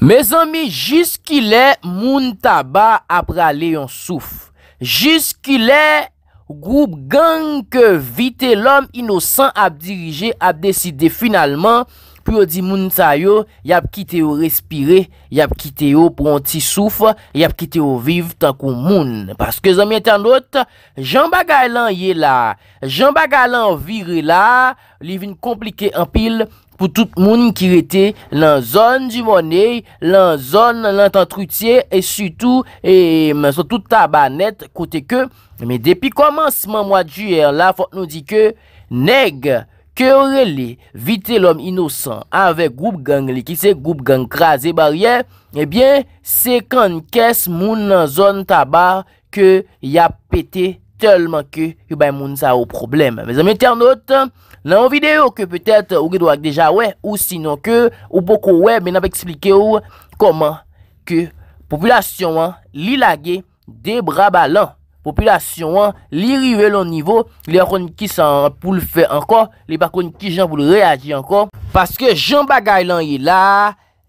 Me zanmi, jis ki le, moun taba apra le yon souf. Jis ki le, goup gang ke vite lom inosan ap dirije ap deside finalman. Pyo di moun sayo, yap kite yo respire, yap kite yo pronti souf, yap kite yo vive tankou moun. Paske zanmi internet, jan bagay lan ye la, jan bagay lan vire la, li vin komplike anpil. pou tout moun ki rete lan zon di mwoney, lan zon lan tan trutye, e sütou, e mwen so tout taban net kote ke, me depi komanseman mwen juyer la, fote nou di ke, neg, ke rele, vite lom inosan, avek goup gang li, ki se goup gang kras e barye, ebyen, eh se kan kes moun lan zon taban, ke ya pete telman ke, yo bay moun sa ou problem, vezan mwen ternot, an, La an videyo ke petet ou ge do ak deja we ou sinon ke ou poko we mena pe eksplike ou Koman ke populasyon an li lage de bra balan Populasyon an li rive lon nivo li akon ki san pou l fe ankon Li akon ki jan vou l reagi ankon Paske jan bagay lan ye la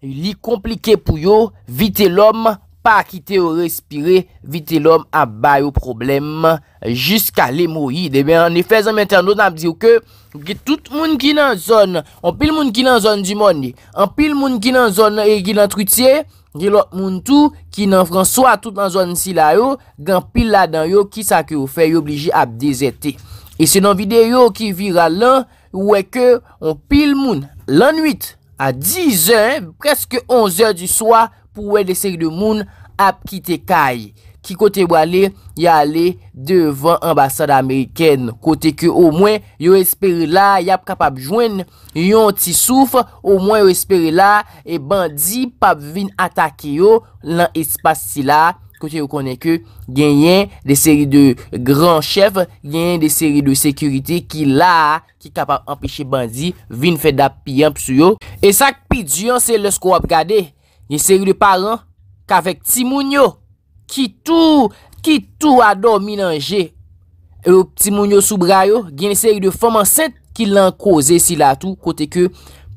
li komplike pou yo vite l om pa akite ou respire, vite l'om abay ou problem, jiska le mou yi. Debe, eh an efe zanm entendo nan ap di ou ke, ge tout moun ki nan zon, an pil moun ki nan zon di moun, an pil moun ki nan zon e gi nan trutye, ge lot moun tou, ki nan François tout nan zon si la yo, gan pil la dan yo, ki sa ke ou fe yo obligi ap dezete. E se nan vide yo ki vira lan, ou e ke an pil moun, lan 8, a 10 an, preske 11 er di soa, pou wè de seri de moun ap kite kay, ki kote wale yale devan ambasade Ameriken, kote ke ou mwen yo espere la, yap kapap jwen, yon ti souf, ou mwen yo espere la, e bandi pap vin atake yo lan espase si la, kote yo konen ke genyen de seri de gran chef, genyen de seri de sekurite ki la, ki kapap empiche bandi, vin fèd ap piyamp su yo, e sak pidyon se lè skou ap gade, Gen seri de paran, ka vek ti moun yo, ki tou, ki tou a do minanje. E ou ti moun yo soubra yo, gen seri de foman set ki lan koze si la tou, kote ke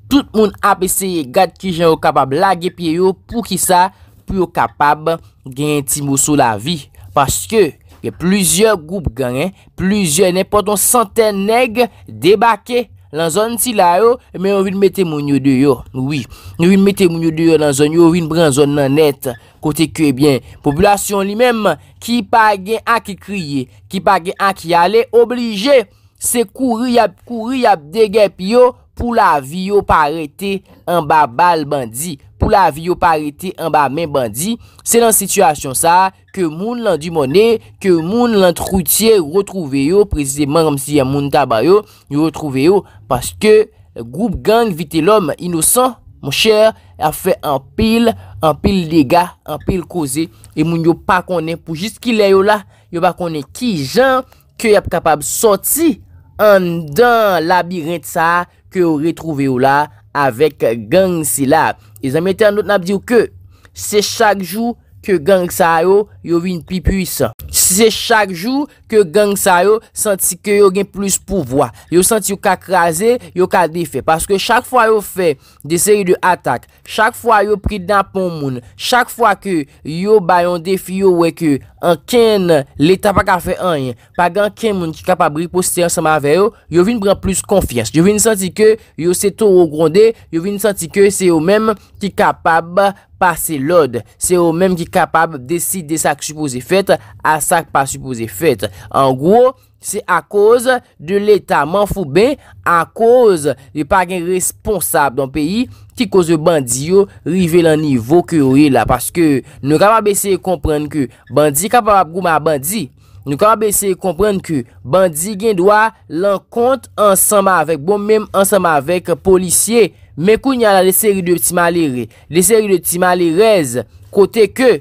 tout moun ap eseye gad ki gen ou kapab lage pi yo pou ki sa pou ou kapab gen ti moun sou la vi. Paske, gen plizye goup gen, eh, plizye nepoton santen neg debake. Lan zon ti la yo, men yon vin metemonyo de yo Nou vin metemonyo de yo lan zon Yon vin bran zon nan net Kote kwebyen eh Populasyon li men, ki pa gen ak kriye Ki pa gen ak yale Oblige se kouri ap kouri ap degep yo Pou la vi yo parete An babal bandi pou la vi yo pa rete an ba men bandi, se nan situasyon sa, ke moun lan di mounen, ke moun lan troutier, yo retrouve yo, prezisement, moun tabay yo, yo retrouve yo, paske, group gang, vite lom, inosan, mou chè, a fe an pil, an pil lega, an pil koze, e moun yo pa konen, pou jist ki le yo la, yo ba konen ki jan, ke yap kapab soti, an dan labirent sa, ke yo retrouve yo la, Avèk gang silap. E zan metè an lout nap diw kè. Se chak jou kè gang sa yo. Yo vin pi pwis. se chak jou ke gang sa yo santi ke yo gen plus pouvoi. Yo santi yo ka kraze, yo ka defi. Paske chak fwa yo fe de seri de atak, chak fwa yo prit nan pon moun, chak fwa ke yo bayon defi yo weke anken le tabak a fe anyen, pa gen ken moun ki kapabri posite ansama veyo, yo vin bran plus konfians. Yo vin santi ke yo se to rogronde, yo vin santi ke se yo menm ki kapab pase lode. Se yo menm ki kapab deside sa ki supose fet a sa Pasupose fete Angou, se a kouze De l'etat manfoube A kouze, e pa gen responsable Don peyi, ki kouze bandi yo Rive lan nivou kouye bon, la Paske, nou kama besi e komprende Kou bandi, kama kouma bandi Nou kama besi e komprende kou Bandi gen doa lankont Ansama avek, bon menm ansama avek Polisye, me kou nyan la Le seri de ti malire Le seri de ti malirez, kote ke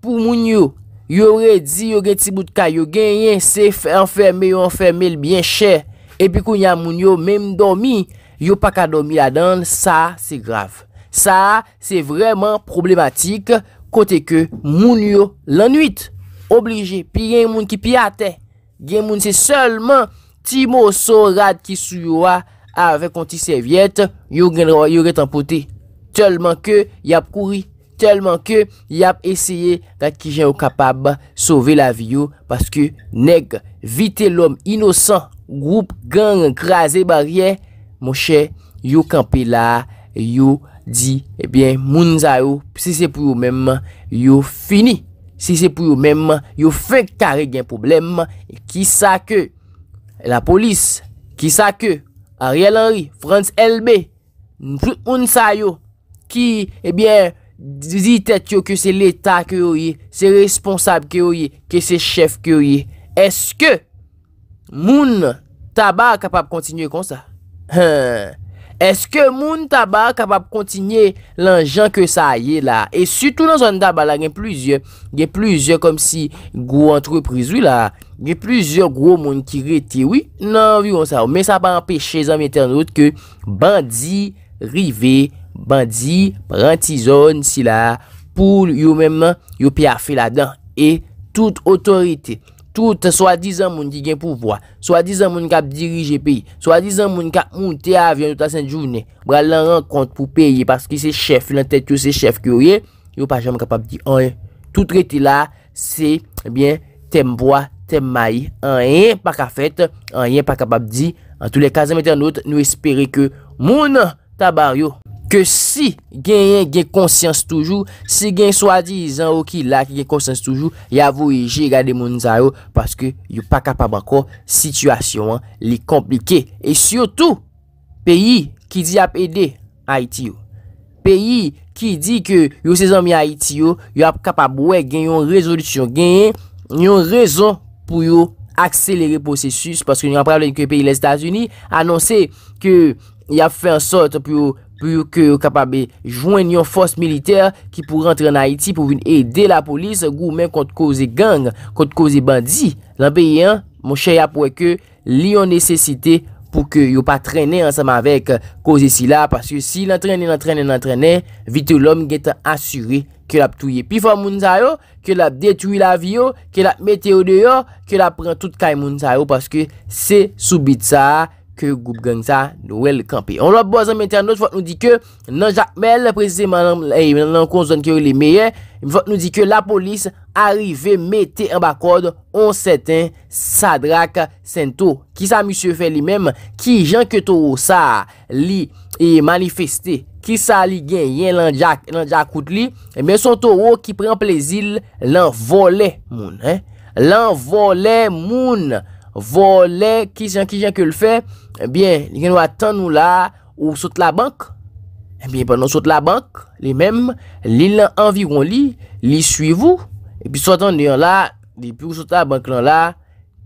Pou moun yo Yowre di yowre tibout ka yow genyen se enferme yow enferme lbyen chè. Epi kou yamoun yow mem domi. Yow pa ka domi la dan sa se grav. Sa se vreman problematik kote ke moun yow lanwit. Oblije pi geny moun ki pi ate. Geny moun se selman timo so rad ki sou yowwa avek konti servyet yowre tampote. Telman ke yap kouri. Telman ke yap eseye dat ki jen ou kapab Sove la vi yo Paske neg, vite lom, inosan Goup gang, graze, barien Monshe, yo kampe la Yo di, ebyen, eh mounza yo Si se pou yo menman, yo fini Si se pou yo menman, yo fek tari gen problem Ki sa ke la polis Ki sa ke Ariel Henry, Franz LB Mounza yo Ki, ebyen eh zi tet yo ke se l'etat ke yo ye, se responsab ke yo ye, ke se chef ke yo ye, eske moun taba kapap kontinye kon sa? Hmm, eske moun taba kapap kontinye lan jan ke sa a ye la? E sutou nan zon daba la, gen plizye, gen plizye kom si gwo antre prizwe la, gen plizye gwo moun ki rete, oui, nan, viyon sa, men sa pa empèche zan mwen ten not ke bandi rive, Bandi, pranti zon, sila, poul, yo menmen, yo pi afe la den. E tout otorite, tout swa dizan moun di gen pou vwa, swa dizan moun kap dirije peyi, swa dizan moun kap moun te avyen yo ta sen jounen, moun la renkont pou peyi, paski se chef, lantet yo se chef ki yo ye, yo pa jen moun kapap di. Anye, tout rete la, se, ebyen, eh tem vwa, tem mayi, anye, pa ka fet, anye, pa kapap di. An tou le kazan metan not, nou espere ke moun tabar yo. ke si genye gen konsyans toujou, si gen swadi zan ou ki la ki gen konsyans toujou, ya vou e je gade moun zayou paske yo pa kapab anko sityasyon an li komplike. E syotou, peyi ki di ap ede Haiti yo. Peyi ki di ke yo se zan mi Haiti yo, yo ap kapab we genyon rezolisyon. Genyen, yon rezon pou yo akselere posesis paske yon apreble yon ke peyi le Stasuni, anonse ke yon ap fe ansot pou yo pou yon kapabe jwen yon fos militer ki pou rentre nan Haiti pou yon ede la polis goun men kont koze gang, kont koze bandi. Lan pe yon, monshe ya pou eke, li yon nesesite pou ke yon pa trene ansam avek koze si la, paske si la trene, la trene, la trene, vite ou lom gete asure ke lap touye. Pi fwa moun sa yo, ke lap detouye la vi yo, ke lap meteo deyo, ke lap pran tout kay moun sa yo, paske se soubit sa a. Goup Gangsa nou el kampe On la boazan mette anot Vot nou di ke nan jakmel Vot nou di ke la polis Arrive mette an bakod On seten sa drak Sento Ki sa misye fe li mem Ki jan ke to ou sa li manifesti Ki sa li genyen eh lan jak Lan jak kout li Men son to ou ki pre an plezil Lan vole moun Lan vole moun Vo le, ki jan ki jan ke l fè Ebyen, li gen ou atan nou la Ou sot la bank Ebyen, banon sot la bank Li menm, li lan anviron li Li sui vou Ebyen, sot an yon la Li pou sot la bank lan la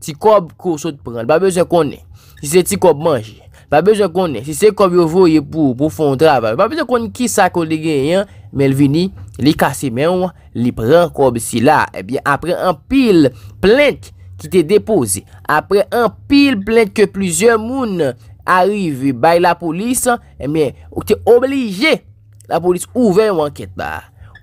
Ti kob kou sot pran Ba bejè konen, si se ti kob manje Ba bejè konen, si se kob yo voye pou fondra Ba bejè konen ki sa kol li gen yon Mel vini, li kase menw Li pran kob si la Ebyen, apre an pil plenke ki te depose apre an pil plente ke plizye moun arive bay la polis e eh men, ou te oblije la polis ouven wanket ba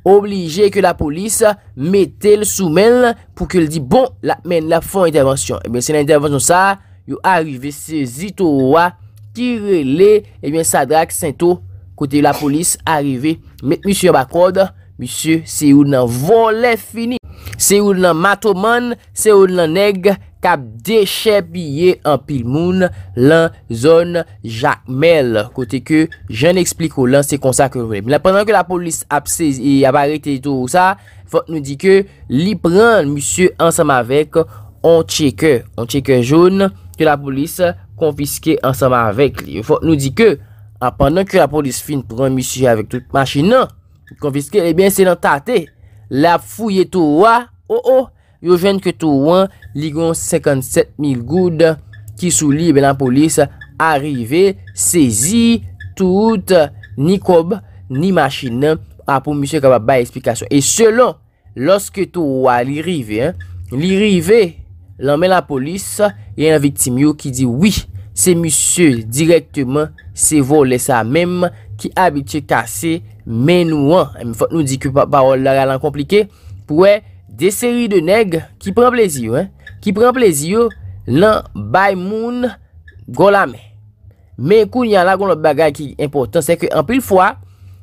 oblije ke la polis mette l soumen pou ke l di bon, la men eh eh la fon intervensyon e men, se la intervensyon sa, yo arive se zito wa, tirele e men, sa drak sento kote la polis arive met misyo bakode, misyo se ou nan volen fini Se ou nan matoman, se ou nan neg, kab deshebye an pil moun lan zon jakmel. Kote ke jen eksplik ou lan se konsa kwen. Pendan ke la polis apsezi, aparete ito ou sa, fote nou di ke li pran monsye ansam avek an cheke, an cheke joun, ke la polis konfiske ansam avek li. Fote nou di ke, apandan ke la polis fin pran monsye avik tout machin nan, konfiske, ebyen eh se nan tate, la fouye tou wa, Oh, oh. Yo jwen ke tou wan ligon 57 mil goud ki sou libe nan polis arive, sezi, tout, ni kob, ni machin, a pou misye kaba bay eksplikasyon. E selon, loske tou wan li rive, eh, li rive, lanmen nan polis, yon e yon viktim yo ki di, oui, se misye direktman se vole sa mem ki abiche kase menouan. Mfot nou di ki parol la galan komplike, pou e... De seri de neg ki pren plezio, lan bay moun go la me. Men kou nyan la goun lop bagay ki impotant, se ke an pil fwa,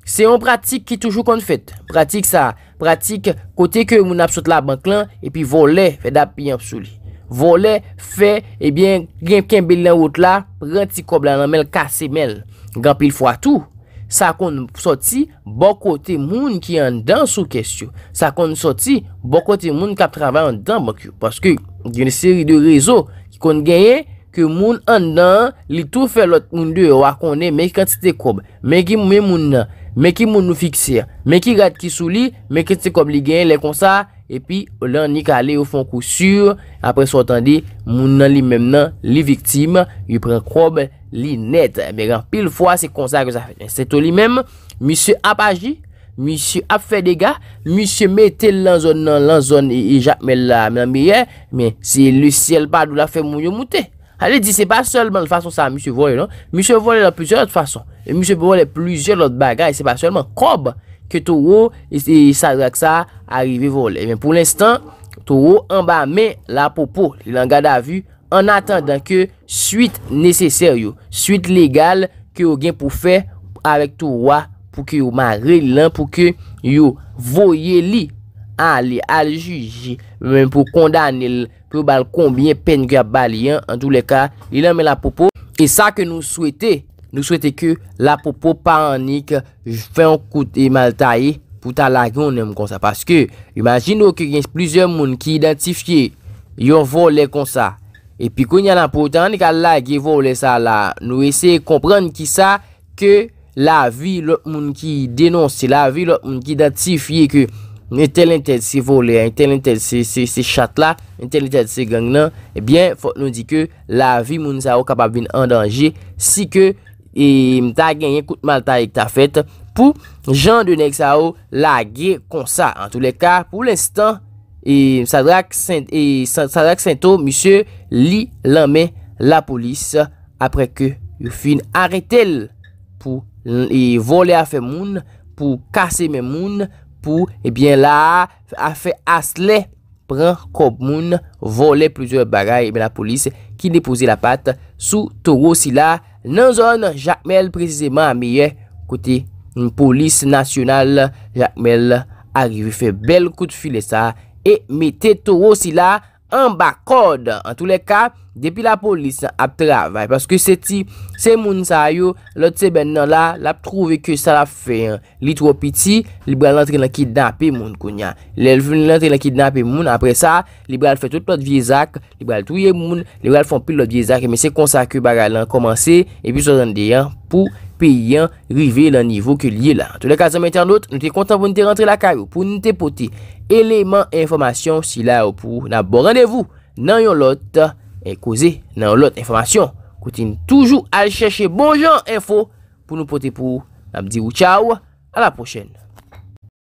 se yon pratik ki toujou kon fèt. Pratik sa, pratik kote ke moun ap sot la bank lan, e pi vole fè da pi ap sou li. Vole, fè, e eh bien, gen pken bel lan wot la, prantik ko blan nan mel kase mel, gan pil fwa tou. Sa kon soti bokote moun ki an dan sou kesyo. Sa kon soti bokote moun kap travay an dan bakyo. Paske geni seri de rezo ki kon genye ke moun an dan li tou fe lot moun de wakone mek kantite kob. Mek ki moun men moun nan. Mek ki moun nou fiksyan. Mek ki gat ki sou li. Mek ki konti kob li genye le konsa. Epi, lan ni ka ale ou fon kousur, apre sou otan di, moun nan li mem nan, li viktim, yu pren koube, li net. Began, pil fwa, se konsa ke sa fè. Se to li mem, misye ap aji, misye ap fè dega, misye mette lan zon nan lan zon, e ja mè la, mè nan biyè, mè si le siel padou la fè moun yo moutè. Ale di, se pa sol man, fason sa, misye vole nan, misye vole nan, pizye lot fason. E misye vole pizye lot bagay, se pa sol man, koube. Ke tou wou, e sa jak sa, arive volen. Men pou l'instant, tou wou, an ba men la popo, li lan gada vu, an atan dan ke suite neseseryou, suite legal, ke wou gen pou fe, avek tou wou, pou ke wou magre li lan, pou ke wou voye li, a li, a li juji, men pou kondanel, pou bal konbyen pen gwa bali, an dou le ka, li lan men la popo. E sa ke nou souwete, Nou souwete ke la popo pa anik Fè an koute e mal tae Pouta la gen ou nem kon sa Paske imagine ou ke gen plizye moun ki identifiye Yon vole kon sa Epi kon yana pota anik a la Ge vole sa la Nou ese kompren ki sa Ke la vi lout moun ki denonsi La vi lout moun ki identifiye Ke netel entel se vole Entel entel se chat la Entel entel se gang nan Ebyen nou di ke la vi moun sa ou kapab vin An danje si ke E mta genyen kout malta ek ta fet pou jan de nek sa ou lagye konsa. En tout le ka pou l'instant, Sadrak Sento, misye, li lame la polis apre ke fin aretel pou e vole afe moun, pou kase men moun, pou ebyen eh la afe asle moun. pran koub moun vole plezior bagay me la polis ki depoze la pat sou Touro Sila nan zon Jamel prezizeman a meye kote polis nasyonal Jamel arive fe bel kout file sa e mete Touro Sila an ba kode an tou le ka depi la polis ap travay paske seti se moun sa yo lot se ben nan la, lap trouve ke sa la fe, li tro piti li bral lantre la ki dnape moun kounya li lantre la ki dnape moun apre sa, li bral fe tout lot viezak li bral touye moun, li bral fon pil lot viezak e me se konsa ke baga lan komanse epi so zan deyan pou pe yon rive lan nivou ke liye la. To le kazan mwen ternot, nou te kontan pou nou te rentre la kayo, pou nou te pote eleman informasyon si la ou pou nan bon randevou, nan yon lot e koze nan yon lot informasyon. Koutin toujou al cheshe bon jan info pou nou pote pou. Namdi ou chaw, a la pochen.